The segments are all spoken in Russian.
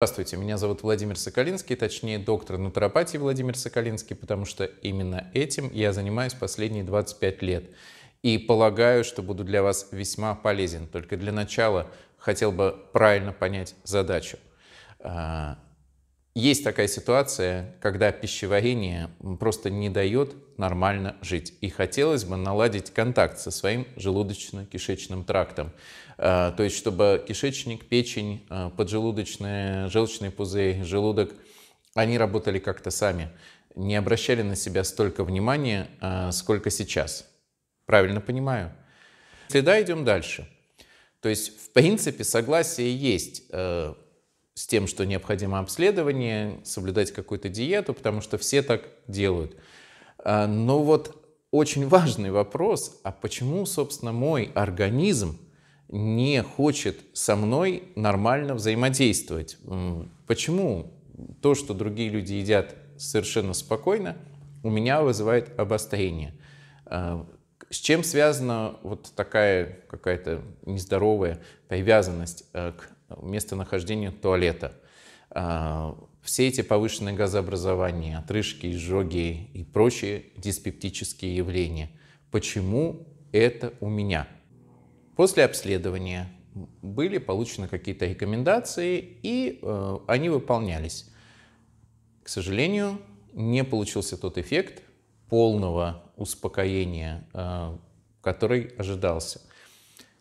Здравствуйте, меня зовут Владимир Соколинский, точнее доктор натуропатии Владимир Соколинский, потому что именно этим я занимаюсь последние 25 лет. И полагаю, что буду для вас весьма полезен. Только для начала хотел бы правильно понять задачу. А, есть такая ситуация, когда пищеварение просто не дает нормально жить. И хотелось бы наладить контакт со своим желудочно-кишечным трактом. Э, то есть, чтобы кишечник, печень, э, поджелудочные, желчный пузырь, желудок, они работали как-то сами. Не обращали на себя столько внимания, э, сколько сейчас. Правильно понимаю? Следа идем дальше. То есть, в принципе, согласие есть с тем, что необходимо обследование, соблюдать какую-то диету, потому что все так делают. А, но вот очень важный вопрос, а почему, собственно, мой организм не хочет со мной нормально взаимодействовать? Почему то, что другие люди едят совершенно спокойно, у меня вызывает обострение? А, с чем связана вот такая какая-то нездоровая привязанность э, к местонахождения туалета. А, все эти повышенные газообразования, отрыжки, изжоги и прочие диспептические явления. Почему это у меня? После обследования были получены какие-то рекомендации, и э, они выполнялись. К сожалению, не получился тот эффект полного успокоения, э, который ожидался.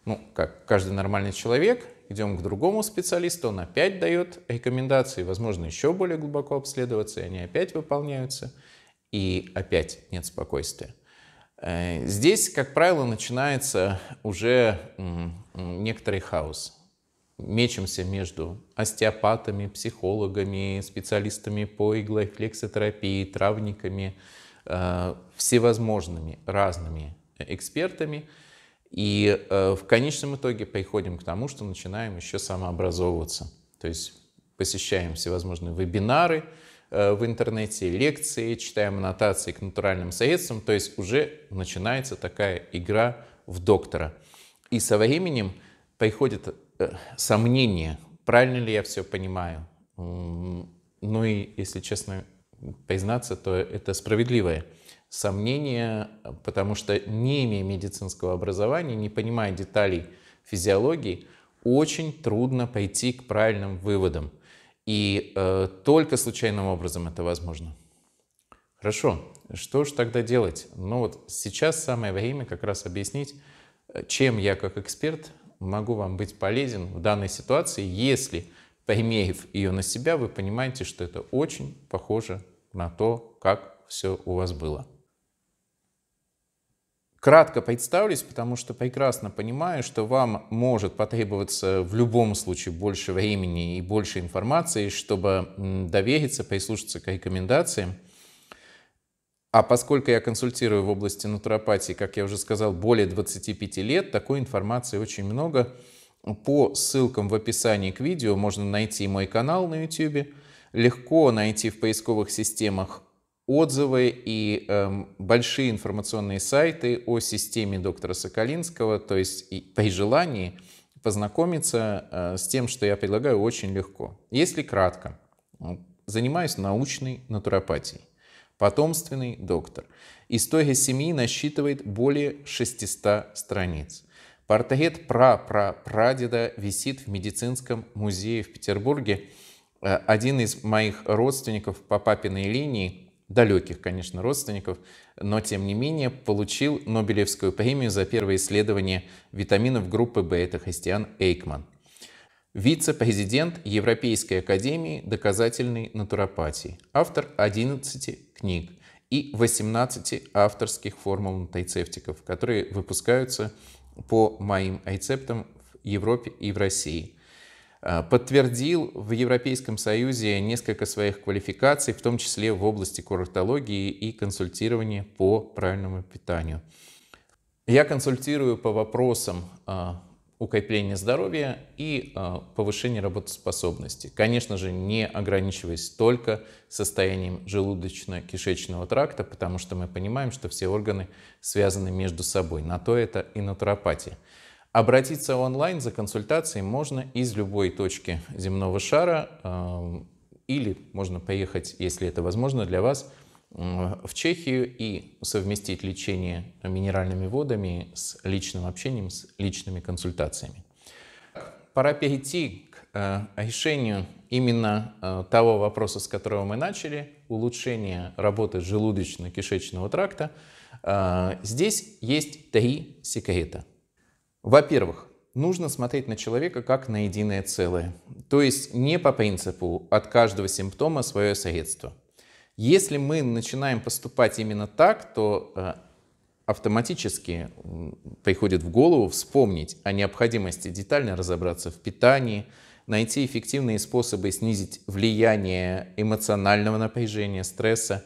Ну, как каждый нормальный человек, идем к другому специалисту, он опять дает рекомендации, возможно, еще более глубоко обследоваться, и они опять выполняются, и опять нет спокойствия. Э, здесь, как правило, начинается уже некоторый хаос. Мечемся между остеопатами, психологами, специалистами по иглофлексотерапии, травниками, э, всевозможными разными э, экспертами – и э, в конечном итоге приходим к тому, что начинаем еще самообразовываться. То есть посещаем всевозможные вебинары э, в интернете, лекции, читаем аннотации к натуральным средствам. То есть уже начинается такая игра в доктора. И со временем приходит э, сомнение, правильно ли я все понимаю. Ну и, если честно признаться, то это справедливое сомнения, потому что не имея медицинского образования, не понимая деталей физиологии, очень трудно пойти к правильным выводам. И э, только случайным образом это возможно. Хорошо, что же тогда делать? Ну вот сейчас самое время как раз объяснить, э, чем я как эксперт могу вам быть полезен в данной ситуации, если, поимеев ее на себя, вы понимаете, что это очень похоже на то, как все у вас было кратко представлюсь, потому что прекрасно понимаю, что вам может потребоваться в любом случае больше времени и больше информации, чтобы довериться, прислушаться к рекомендациям. А поскольку я консультирую в области натуропатии, как я уже сказал, более 25 лет, такой информации очень много. По ссылкам в описании к видео можно найти мой канал на YouTube, легко найти в поисковых системах отзывы и эм, большие информационные сайты о системе доктора Соколинского. То есть и, при желании познакомиться э, с тем, что я предлагаю, очень легко. Если кратко, занимаюсь научной натуропатией. Потомственный доктор. История семьи насчитывает более 600 страниц. Портрет пра-пра-прадеда висит в медицинском музее в Петербурге. Э, один из моих родственников по папиной линии далеких, конечно, родственников, но тем не менее получил Нобелевскую премию за первое исследование витаминов группы В, это Христиан Эйкман. Вице-президент Европейской академии доказательной натуропатии, автор 11 книг и 18 авторских формул натайцептиков, которые выпускаются по моим рецептам в Европе и в России – Э, подтвердил в Европейском Союзе несколько своих квалификаций, в том числе в области курортологии и консультирования по правильному питанию. Я консультирую по вопросам э, укрепления здоровья и э, повышения работоспособности. Конечно же, не ограничиваясь только состоянием желудочно-кишечного тракта, потому что мы понимаем, что все органы связаны между собой. На то это и натуропатия. Обратиться онлайн за консультацией можно из любой точки земного шара э, или можно поехать, если это возможно для вас, э, в Чехию и совместить лечение минеральными водами с личным общением, с личными консультациями. Пора перейти к э, решению именно того вопроса, с которого мы начали, улучшение работы желудочно-кишечного тракта. Здесь есть три секрета – во-первых, нужно смотреть на человека как на единое целое. То есть не по принципу от каждого симптома свое средство. Если мы начинаем поступать именно так, то э, автоматически приходит в голову вспомнить о необходимости детально разобраться в питании, найти эффективные способы снизить влияние эмоционального напряжения, стресса,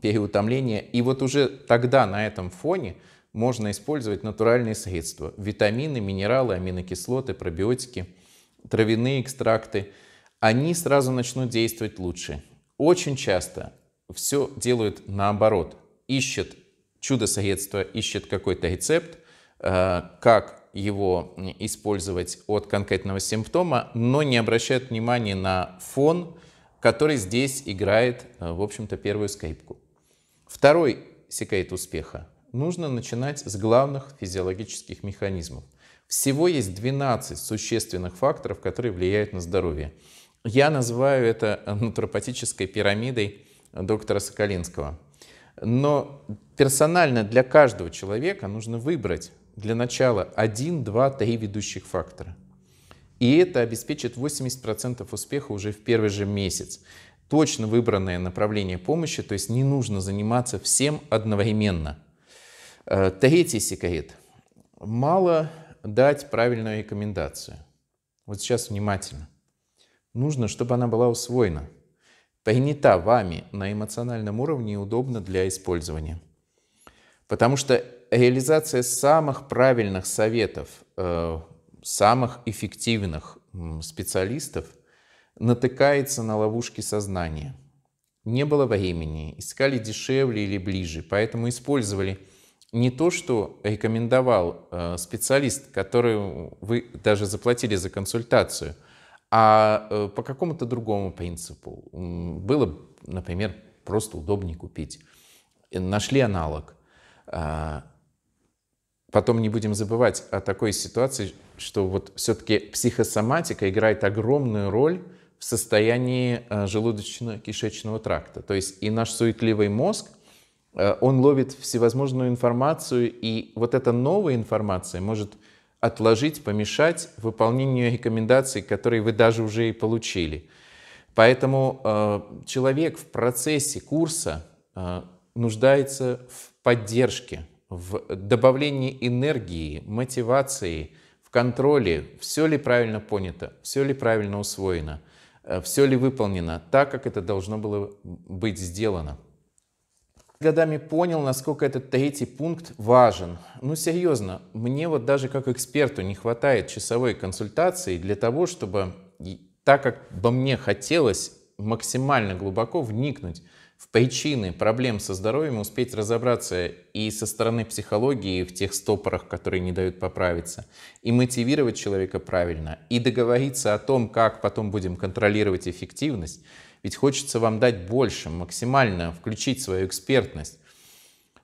переутомления. И вот уже тогда на этом фоне можно использовать натуральные средства. Витамины, минералы, аминокислоты, пробиотики, травяные экстракты. Они сразу начнут действовать лучше. Очень часто все делают наоборот. Ищет чудо-средство, ищет какой-то рецепт, э, как его использовать от конкретного симптома, но не обращает внимания на фон, который здесь играет, э, в общем-то, первую скрипку. Второй секрет успеха нужно начинать с главных физиологических механизмов. Всего есть 12 существенных факторов, которые влияют на здоровье. Я называю это нутропатической пирамидой доктора Соколинского. Но персонально для каждого человека нужно выбрать для начала один, два, три ведущих фактора. И это обеспечит 80% успеха уже в первый же месяц. Точно выбранное направление помощи, то есть не нужно заниматься всем одновременно. Э, Третий секрет. Мало дать правильную рекомендацию. Вот сейчас внимательно. Нужно, чтобы она была усвоена, принята вами на эмоциональном уровне и удобна для использования. Потому что реализация самых правильных советов, э, самых эффективных специалистов натыкается на ловушки сознания. Не было времени, искали дешевле или ближе, поэтому использовали – не то, что рекомендовал э, специалист, который вы даже заплатили за консультацию, а э, по какому-то другому принципу. Было, например, просто удобнее купить. Нашли аналог. А, потом не будем забывать о такой ситуации, что вот все-таки психосоматика играет огромную роль в состоянии э, желудочно-кишечного тракта. То есть и наш суетливый мозг – Э, он ловит всевозможную информацию, и вот эта новая информация может отложить, помешать выполнению рекомендаций, которые вы даже уже и получили. Поэтому э, человек в процессе курса э, нуждается в поддержке, в добавлении энергии, мотивации, в контроле, все ли правильно понято, все ли правильно усвоено, все ли выполнено так, как это должно было быть сделано годами понял, насколько этот третий пункт важен. Ну, серьезно, мне вот даже как эксперту не хватает часовой консультации для того, чтобы, так как бы мне хотелось максимально глубоко вникнуть в причины проблем со здоровьем, успеть разобраться и со стороны психологии в тех стопорах, которые не дают поправиться, и мотивировать человека правильно, и договориться о том, как потом будем контролировать эффективность, ведь хочется вам дать больше, максимально включить свою экспертность.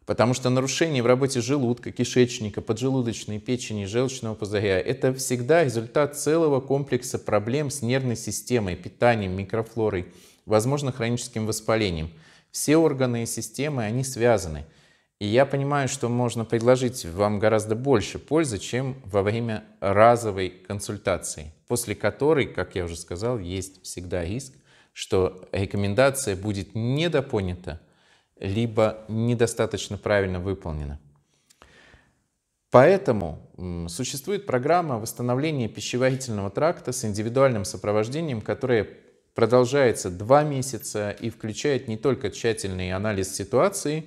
Потому что нарушение в работе желудка, кишечника, поджелудочной печени, желчного пузыря – это всегда результат целого комплекса проблем с нервной системой, питанием, микрофлорой, возможно, хроническим воспалением. Все органы и системы, они связаны. И я понимаю, что можно предложить вам гораздо больше пользы, чем во время разовой консультации, после которой, как я уже сказал, есть всегда риск – что рекомендация будет недопонята, либо недостаточно правильно выполнена. Поэтому существует программа восстановления пищеварительного тракта с индивидуальным сопровождением, которая продолжается два месяца и включает не только тщательный анализ ситуации,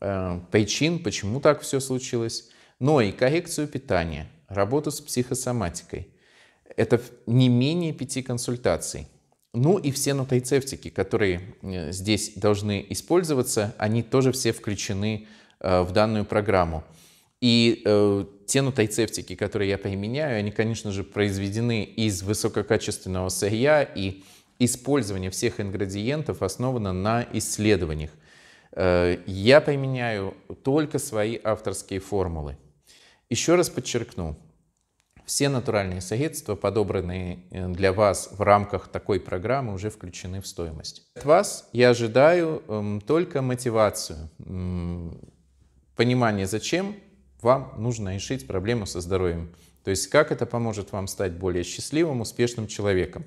э, причин, почему так все случилось, но и коррекцию питания, работу с психосоматикой. Это не менее пяти консультаций. Ну и все нутайцептики, которые э, здесь должны использоваться, они тоже все включены э, в данную программу. И э, те нутайцептики, которые я применяю, они, конечно же, произведены из высококачественного сырья, и использование всех ингредиентов основано на исследованиях. я применяю только свои авторские формулы. Еще раз подчеркну, все натуральные средства, подобранные э, для вас в рамках такой программы, уже включены в стоимость. От вас я ожидаю эм, только мотивацию, понимание, зачем вам нужно решить проблему со здоровьем. То есть как это поможет вам стать более счастливым, успешным человеком.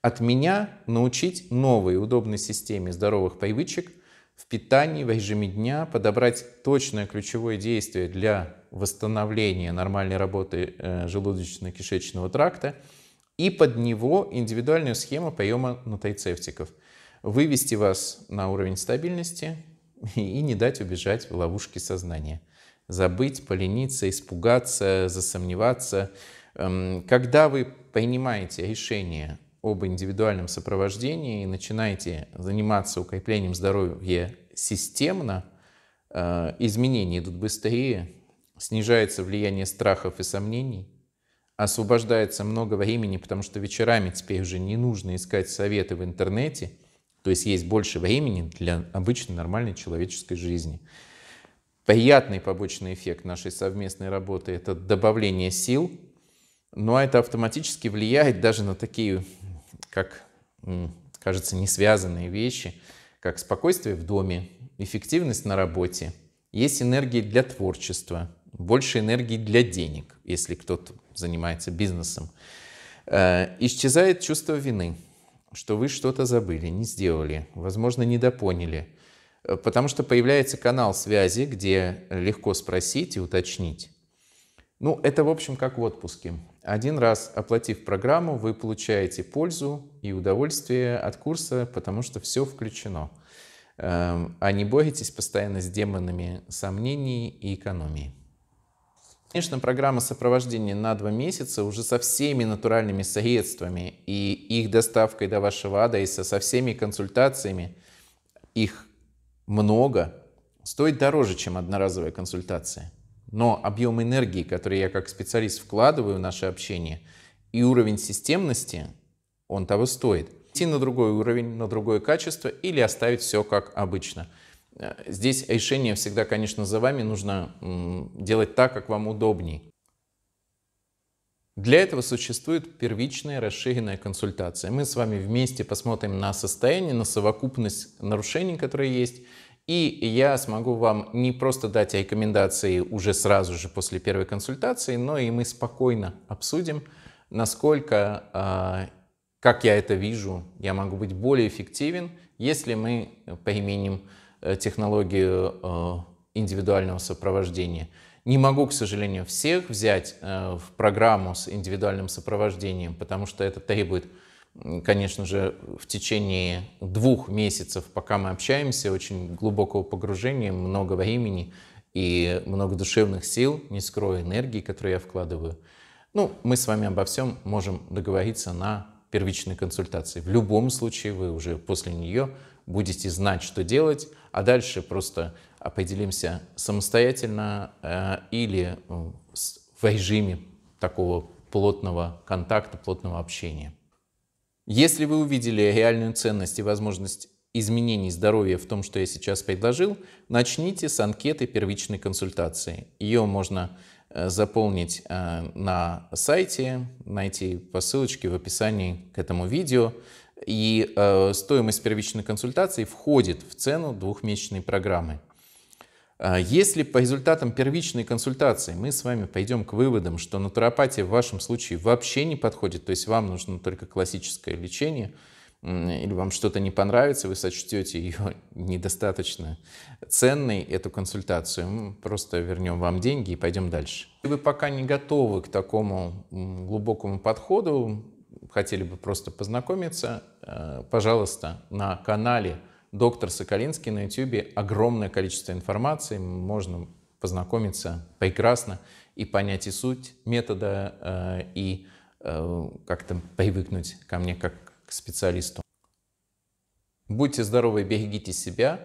От меня научить новой удобной системе здоровых привычек в питании, в режиме дня, подобрать точное ключевое действие для восстановления нормальной работы э, желудочно-кишечного тракта и под него индивидуальную схему приема нутайцептиков. Вывести вас на уровень стабильности и не дать убежать в ловушки сознания. Забыть, полениться, испугаться, засомневаться. Эм, когда вы принимаете решение об индивидуальном сопровождении и начинаете заниматься укреплением здоровья системно, э, изменения идут быстрее, снижается влияние страхов и сомнений, освобождается много времени, потому что вечерами теперь уже не нужно искать советы в интернете, то есть есть больше времени для обычной нормальной человеческой жизни. Приятный побочный эффект нашей совместной работы – это добавление сил, но это автоматически влияет даже на такие, как кажется, не связанные вещи, как спокойствие в доме, эффективность на работе, есть энергии для творчества – больше энергии для денег, если кто-то занимается бизнесом. Э, исчезает чувство вины, что вы что-то забыли, не сделали, возможно, недопоняли. Э, потому что появляется канал связи, где легко спросить и уточнить. Ну, это, в общем, как в отпуске. Один раз оплатив программу, вы получаете пользу и удовольствие от курса, потому что все включено. Эм, а не бойтесь постоянно с демонами сомнений и экономии. Конечно, программа сопровождения на два месяца уже со всеми натуральными средствами и их доставкой до вашего адреса, со всеми консультациями, их много, стоит дороже, чем одноразовая консультация. Но объем энергии, который я как специалист вкладываю в наше общение, и уровень системности, он того стоит. Идти на другой уровень, на другое качество или оставить все как обычно – Э, здесь решение всегда, конечно, за вами. Нужно делать так, как вам удобней. Для этого существует первичная расширенная консультация. Мы с вами вместе посмотрим на состояние, на совокупность нарушений, которые есть. И я смогу вам не просто дать рекомендации уже сразу же после первой консультации, но и мы спокойно обсудим, насколько, а, как я это вижу, я могу быть более эффективен, если мы применим Э, технологию э, индивидуального сопровождения. Не могу, к сожалению, всех взять э, в программу с индивидуальным сопровождением, потому что это требует, конечно же, в течение двух месяцев, пока мы общаемся, очень глубокого погружения, много времени и много душевных сил, не скрою энергии, которую я вкладываю. Ну, мы с вами обо всем можем договориться на первичной консультации. В любом случае вы уже после нее будете знать, что делать, а дальше просто определимся самостоятельно э, или э, в режиме такого плотного контакта, плотного общения. Если вы увидели реальную ценность и возможность изменений здоровья в том, что я сейчас предложил, начните с анкеты первичной консультации. Ее можно э, заполнить на сайте, найти по ссылочке в описании к этому видео. И э, стоимость первичной консультации входит в цену двухмесячной программы. А, если по результатам первичной консультации мы с вами пойдем к выводам, что натуропатия в вашем случае вообще не подходит, то есть вам нужно только классическое лечение, или вам что-то не понравится, вы сочтете ее недостаточно ценной, эту консультацию, мы просто вернем вам деньги и пойдем дальше. Если вы пока не готовы к такому глубокому подходу, хотели бы просто познакомиться, э, пожалуйста, на канале «Доктор Соколинский» на YouTube огромное количество информации, можно познакомиться прекрасно и понять и суть метода, э, и э, как-то привыкнуть ко мне как к специалисту. Будьте здоровы, берегите себя.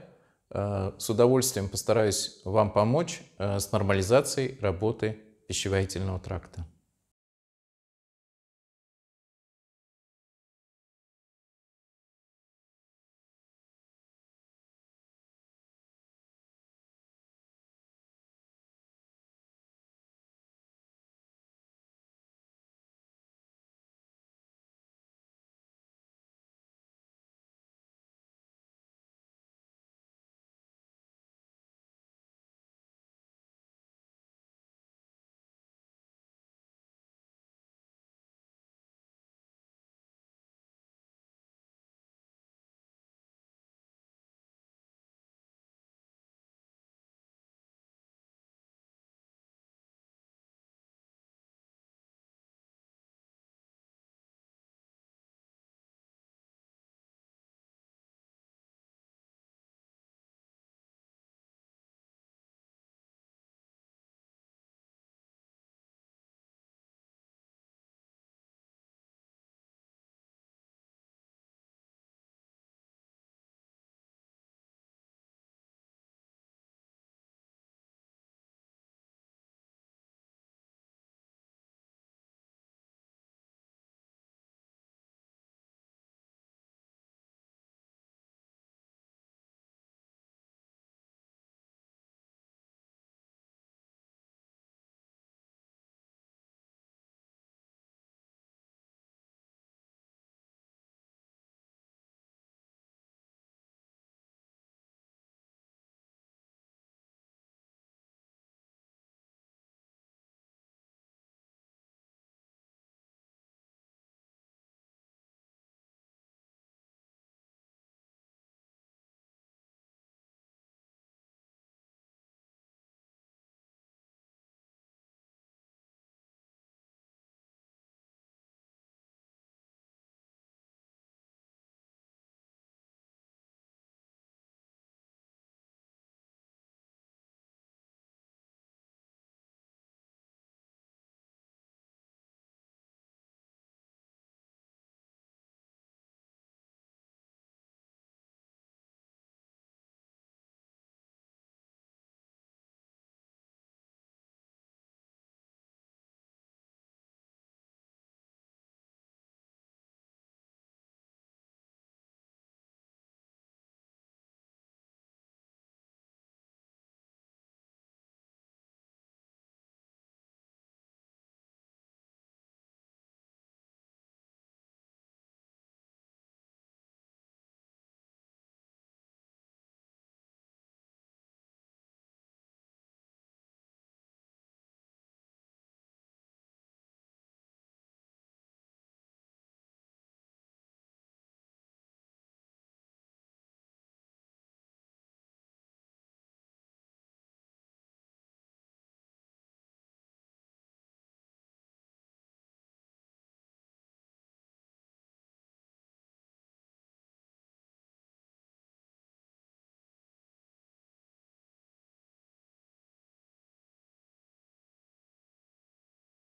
С удовольствием постараюсь вам помочь с нормализацией работы пищеварительного тракта.